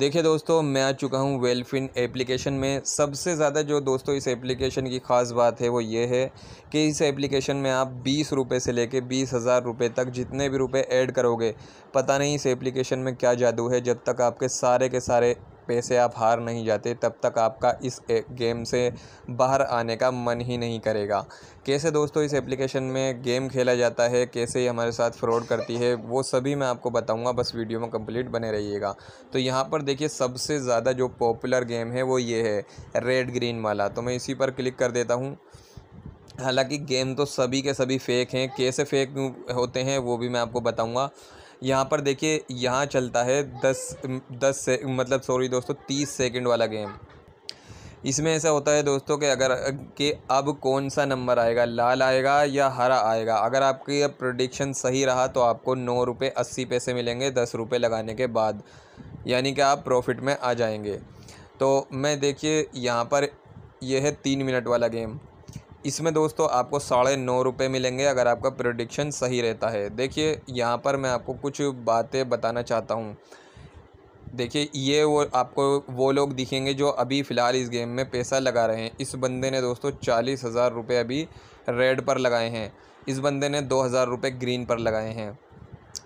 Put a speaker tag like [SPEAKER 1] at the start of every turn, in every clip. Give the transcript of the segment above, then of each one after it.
[SPEAKER 1] देखिए दोस्तों मैं आ चुका हूँ वेलफिन एप्लीकेशन में सबसे ज़्यादा जो दोस्तों इस एप्लीकेशन की ख़ास बात है वो ये है कि इस एप्लीकेशन में आप बीस रुपये से लेके बीस हज़ार रुपये तक जितने भी रुपये ऐड करोगे पता नहीं इस एप्लीकेशन में क्या जादू है जब तक आपके सारे के सारे पे से आप हार नहीं जाते तब तक आपका इस गेम से बाहर आने का मन ही नहीं करेगा कैसे दोस्तों इस एप्लीकेशन में गेम खेला जाता है कैसे ये हमारे साथ फ्रॉड करती है वो सभी मैं आपको बताऊंगा बस वीडियो में कंप्लीट बने रहिएगा तो यहाँ पर देखिए सबसे ज़्यादा जो पॉपुलर गेम है वो ये है रेड ग्रीन वाला तो मैं इसी पर क्लिक कर देता हूँ हालांकि गेम तो सभी के सभी फेक हैं कैसे फेक होते हैं वो भी मैं आपको बताऊंगा यहाँ पर देखिए यहाँ चलता है दस दस से मतलब सॉरी दोस्तों तीस सेकंड वाला गेम इसमें ऐसा होता है दोस्तों कि अगर कि अब कौन सा नंबर आएगा लाल आएगा या हरा आएगा अगर आपकी अब प्रोडिक्शन सही रहा तो आपको नौ रुपये अस्सी पैसे मिलेंगे दस रुपये लगाने के बाद यानी कि आप प्रॉफिट में आ जाएंगे तो मैं देखिए यहाँ पर यह है तीन मिनट वाला गेम इसमें दोस्तों आपको साढ़े नौ रुपये मिलेंगे अगर आपका प्रोडिक्शन सही रहता है देखिए यहाँ पर मैं आपको कुछ बातें बताना चाहता हूँ देखिए ये वो आपको वो लोग दिखेंगे जो अभी फ़िलहाल इस गेम में पैसा लगा रहे हैं इस बंदे ने दोस्तों चालीस हज़ार रुपये अभी रेड पर लगाए हैं इस बंदे ने दो हज़ार रुपये ग्रीन पर लगाए हैं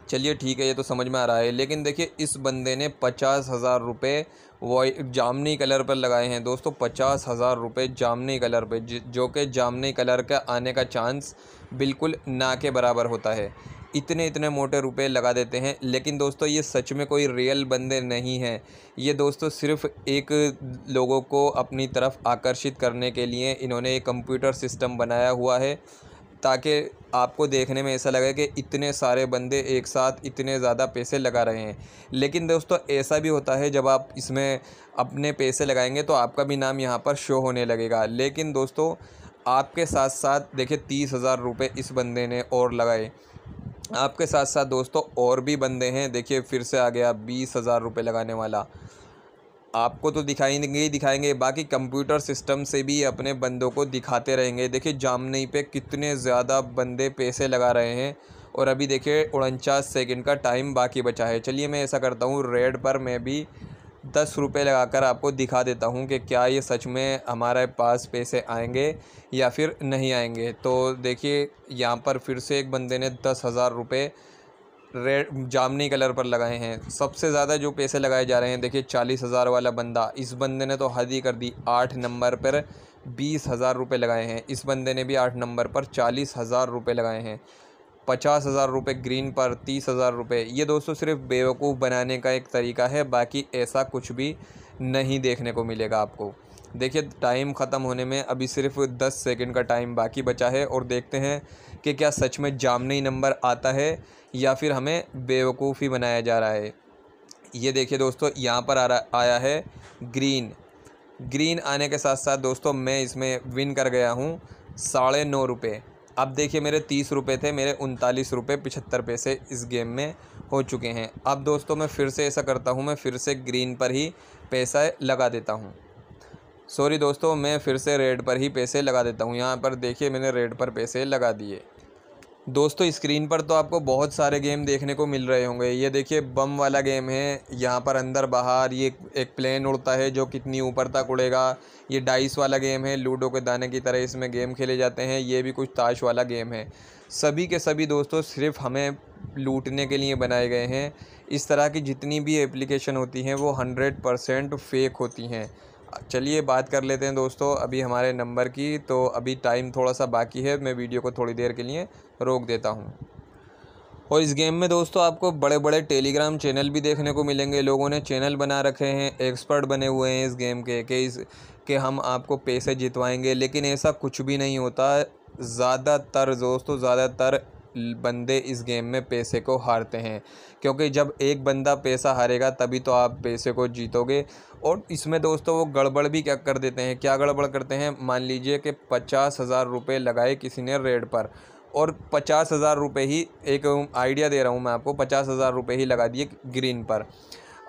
[SPEAKER 1] चलिए ठीक है ये तो समझ में आ रहा है लेकिन देखिए इस बंदे ने पचास हज़ार रुपये वो जामनी कलर पर लगाए हैं दोस्तों पचास हज़ार रुपये जामनी कलर पर जो कि जामनी कलर का आने का चांस बिल्कुल ना के बराबर होता है इतने इतने मोटे रुपए लगा देते हैं लेकिन दोस्तों ये सच में कोई रियल बंदे नहीं हैं ये दोस्तों सिर्फ एक लोगों को अपनी तरफ आकर्षित करने के लिए इन्होंने एक कंप्यूटर सिस्टम बनाया हुआ है ताकि आपको देखने में ऐसा लगे कि इतने सारे बंदे एक साथ इतने ज़्यादा पैसे लगा रहे हैं लेकिन दोस्तों ऐसा भी होता है जब आप इसमें अपने पैसे लगाएंगे तो आपका भी नाम यहाँ पर शो होने लगेगा लेकिन दोस्तों आपके साथ साथ देखिए तीस हज़ार रुपये इस बंदे ने और लगाए आपके साथ साथ दोस्तों और भी बंदे हैं देखिए फिर से आ गया बीस हज़ार रुपये लगाने वाला आपको तो दिखाएंगे ही दिखाएंगे बाकी कंप्यूटर सिस्टम से भी अपने बंदों को दिखाते रहेंगे देखिए जामनी पे कितने ज़्यादा बंदे पैसे लगा रहे हैं और अभी देखिए उनचास सेकेंड का टाइम बाकी बचा है चलिए मैं ऐसा करता हूँ रेड पर मैं भी दस रुपये कर आपको दिखा देता हूँ कि क्या ये सच में हमारे पास पैसे आएँगे या फिर नहीं आएँगे तो देखिए यहाँ पर फिर से एक बंदे ने दस हज़ार रुपये रेड जामनी कलर पर लगाए हैं सबसे ज़्यादा जो पैसे लगाए जा रहे हैं देखिए चालीस हज़ार वाला बंदा इस बंदे ने तो हद ही कर दी आठ नंबर पर बीस हज़ार रुपये लगाए हैं इस बंदे ने भी आठ नंबर पर चालीस हज़ार रुपये लगाए हैं पचास हज़ार रुपये ग्रीन पर तीस हज़ार रुपये ये दोस्तों सिर्फ बेवकूफ़ बनाने का एक तरीका है बाकी ऐसा कुछ भी नहीं देखने को मिलेगा आपको देखिए टाइम ख़त्म होने में अभी सिर्फ दस सेकंड का टाइम बाकी बचा है और देखते हैं कि क्या सच में जामनी नंबर आता है या फिर हमें बेवकूफ़ी बनाया जा रहा है ये देखिए दोस्तों यहाँ पर आ रहा आया है ग्रीन ग्रीन आने के साथ साथ दोस्तों मैं इसमें विन कर गया हूँ साढ़े नौ रुपये अब देखिए मेरे तीस रुपये थे मेरे उनतालीस रुपये पिछहत्तर पैसे इस गेम में हो चुके हैं अब दोस्तों मैं फिर से ऐसा करता हूँ मैं फिर से ग्रीन पर ही पैसा लगा देता हूँ सॉरी दोस्तों मैं फिर से रेड पर ही पैसे लगा देता हूँ यहाँ पर देखिए मैंने रेड पर पैसे लगा दिए दोस्तों स्क्रीन पर तो आपको बहुत सारे गेम देखने को मिल रहे होंगे ये देखिए बम वाला गेम है यहाँ पर अंदर बाहर ये एक प्लेन उड़ता है जो कितनी ऊपर तक उड़ेगा ये डाइस वाला गेम है लूडो के दाने की तरह इसमें गेम खेले जाते हैं ये भी कुछ ताश वाला गेम है सभी के सभी दोस्तों सिर्फ हमें लूटने के लिए बनाए गए हैं इस तरह की जितनी भी एप्लीकेशन होती हैं वो हंड्रेड परसेंट फेक होती हैं चलिए बात कर लेते हैं दोस्तों अभी हमारे नंबर की तो अभी टाइम थोड़ा सा बाकी है मैं वीडियो को थोड़ी देर के लिए रोक देता हूँ और इस गेम में दोस्तों आपको बड़े बड़े टेलीग्राम चैनल भी देखने को मिलेंगे लोगों ने चैनल बना रखे हैं एक्सपर्ट बने हुए हैं इस गेम के कि इस के हम आपको पैसे जितवाएंगे लेकिन ऐसा कुछ भी नहीं होता ज़्यादातर दोस्तों ज़्यादातर बंदे इस गेम में पैसे को हारते हैं क्योंकि जब एक बंदा पैसा हारेगा तभी तो आप पैसे को जीतोगे और इसमें दोस्तों वो गड़बड़ भी क्या कर देते हैं क्या गड़बड़ करते हैं मान लीजिए कि पचास हज़ार रुपये लगाए किसी ने रेड पर और पचास हज़ार रुपये ही एक आइडिया दे रहा हूँ मैं आपको पचास हज़ार रुपये ही लगा दिए ग्रीन पर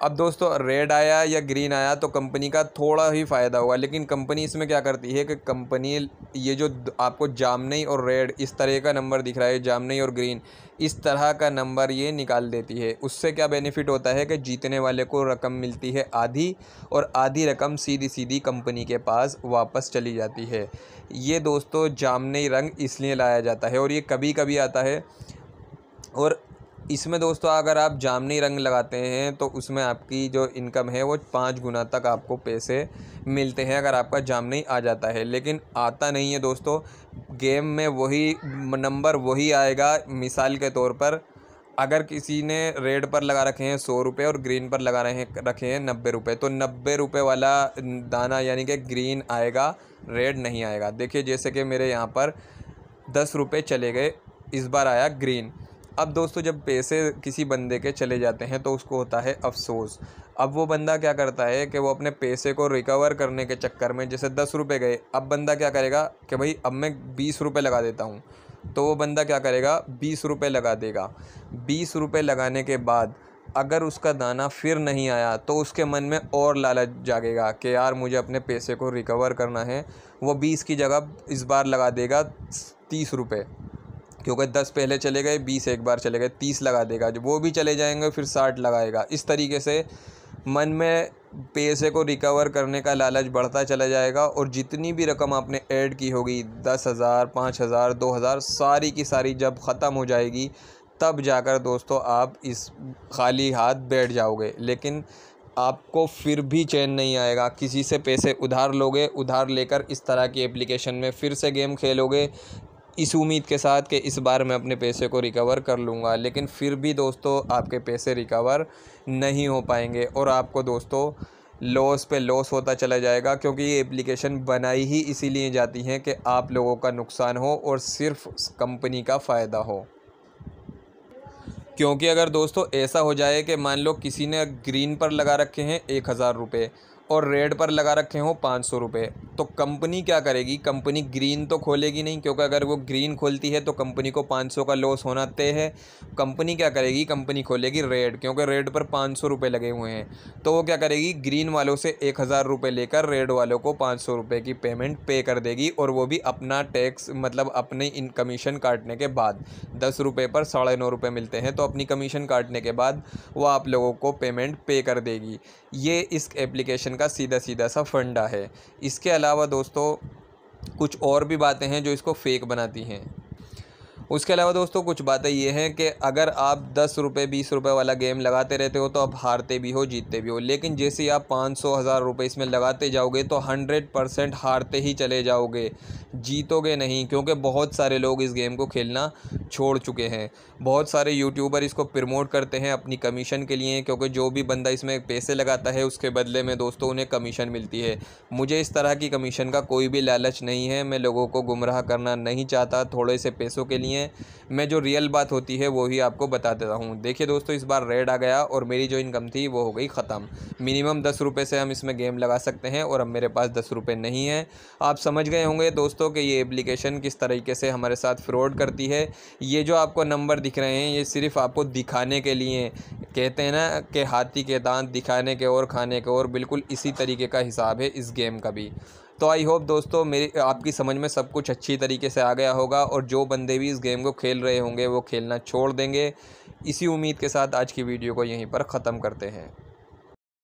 [SPEAKER 1] अब दोस्तों रेड आया या ग्रीन आया तो कंपनी का थोड़ा ही फ़ायदा हुआ लेकिन कंपनी इसमें क्या करती है कि कंपनी ये जो आपको जामनई और रेड इस तरह का नंबर दिख रहा है जामनई और ग्रीन इस तरह का नंबर ये निकाल देती है उससे क्या बेनिफिट होता है कि जीतने वाले को रकम मिलती है आधी और आधी रकम सीधी सीधी कंपनी के पास वापस चली जाती है ये दोस्तों जामनई रंग इसलिए लाया जाता है और ये कभी कभी आता है और इसमें दोस्तों अगर आप जामनी रंग लगाते हैं तो उसमें आपकी जो इनकम है वो पाँच गुना तक आपको पैसे मिलते हैं अगर आपका जामनी आ जाता है लेकिन आता नहीं है दोस्तों गेम में वही नंबर वही आएगा मिसाल के तौर पर अगर किसी ने रेड पर लगा रखे हैं सौ रुपये और ग्रीन पर लगा रहे हैं रखे हैं नब्बे रुपये तो नब्बे रुपये वाला दाना यानी कि ग्रीन आएगा रेड नहीं आएगा देखिए जैसे कि मेरे यहाँ पर दस रुपये चले गए इस बार आया ग्रीन अब दोस्तों जब पैसे किसी बंदे के चले जाते हैं तो उसको होता है अफसोस अब वो बंदा क्या करता है कि वो अपने पैसे को रिकवर करने के चक्कर में जैसे दस रुपये गए अब बंदा क्या करेगा कि भाई अब मैं बीस रुपये लगा देता हूँ तो वो बंदा क्या करेगा बीस रुपये लगा देगा बीस रुपये लगाने के बाद अगर उसका दाना फिर नहीं आया तो उसके मन में और लालच जागेगा कि यार मुझे अपने पैसे को रिकवर करना है वो बीस की जगह इस बार लगा देगा तीस रुपये क्योंकि दस पहले चले गए बीस एक बार चले गए तीस लगा देगा जो वो भी चले जाएंगे फिर साठ लगाएगा इस तरीके से मन में पैसे को रिकवर करने का लालच बढ़ता चला जाएगा और जितनी भी रकम आपने ऐड की होगी दस हज़ार पाँच हज़ार दो हज़ार सारी की सारी जब ख़त्म हो जाएगी तब जाकर दोस्तों आप इस खाली हाथ बैठ जाओगे लेकिन आपको फिर भी चैन नहीं आएगा किसी से पैसे उधार लोगे उधार लेकर इस तरह की एप्लीकेशन में फिर से गेम खेलोगे इस उम्मीद के साथ कि इस बार मैं अपने पैसे को रिकवर कर लूँगा लेकिन फिर भी दोस्तों आपके पैसे रिकवर नहीं हो पाएंगे और आपको दोस्तों लॉस पे लॉस होता चला जाएगा क्योंकि ये एप्लीकेशन बनाई ही इसीलिए जाती हैं कि आप लोगों का नुकसान हो और सिर्फ कंपनी का फ़ायदा हो क्योंकि अगर दोस्तों ऐसा हो जाए कि मान लो किसी ने ग्रीन पर लगा रखे हैं एक हज़ार रुपये और रेड पर लगा रखे हों पाँच सौ रुपये तो कंपनी क्या करेगी कंपनी ग्रीन तो खोलेगी नहीं क्योंकि अगर वो ग्रीन खोलती है तो कंपनी को पाँच सौ का लॉस होना तय है कंपनी क्या करेगी कंपनी खोलेगी रेड क्योंकि रेड पर पाँच सौ रुपये लगे हुए हैं तो वो क्या करेगी ग्रीन वालों से एक हज़ार रुपये लेकर रेड वालों को पाँच सौ रुपये की पेमेंट पे कर देगी और वो भी अपना टैक्स मतलब अपने इन कमीशन काटने के बाद दस रुपये पर साढ़े नौ रुपये मिलते हैं तो अपनी कमीशन काटने के बाद वो आप लोगों को पेमेंट पे कर देगी ये इस एप्लीकेशन का सीधा सीधा सा फंडा है इसके अलावा दोस्तों कुछ और भी बातें हैं जो इसको फेक बनाती हैं उसके अलावा दोस्तों कुछ बातें ये हैं कि अगर आप दस रुपये बीस रुपये वाला गेम लगाते रहते हो तो आप हारते भी हो जीतते भी हो लेकिन जैसे आप पाँच सौ हज़ार रुपये इसमें लगाते जाओगे तो हंड्रेड परसेंट हारते ही चले जाओगे जीतोगे नहीं क्योंकि बहुत सारे लोग इस गेम को खेलना छोड़ चुके हैं बहुत सारे यूट्यूबर इसको प्रमोट करते हैं अपनी कमीशन के लिए क्योंकि जो भी बंदा इसमें पैसे लगाता है उसके बदले में दोस्तों उन्हें कमीशन मिलती है मुझे इस तरह की कमीशन का कोई भी लालच नहीं है मैं लोगों को गुमराह करना नहीं चाहता थोड़े से पैसों के लिए है मैं जो रियल बात होती है वो ही आपको बता देता हूँ देखिए दोस्तों इस बार रेड आ गया और मेरी जो इनकम थी वो हो गई ख़त्म मिनिमम दस रुपये से हम इसमें गेम लगा सकते हैं और अब मेरे पास दस रुपये नहीं है आप समझ गए होंगे दोस्तों कि ये एप्लीकेशन किस तरीके से हमारे साथ फ्रॉड करती है ये जो आपको नंबर दिख रहे हैं ये सिर्फ़ आपको दिखाने के लिए कहते हैं ना कि हाथी के दांत दिखाने के और खाने के और बिल्कुल इसी तरीके का हिसाब है इस गेम का भी तो आई होप दोस्तों मेरी आपकी समझ में सब कुछ अच्छी तरीके से आ गया होगा और जो बंदे भी इस गेम को खेल रहे होंगे वो खेलना छोड़ देंगे इसी उम्मीद के साथ आज की वीडियो को यहीं पर ख़त्म करते हैं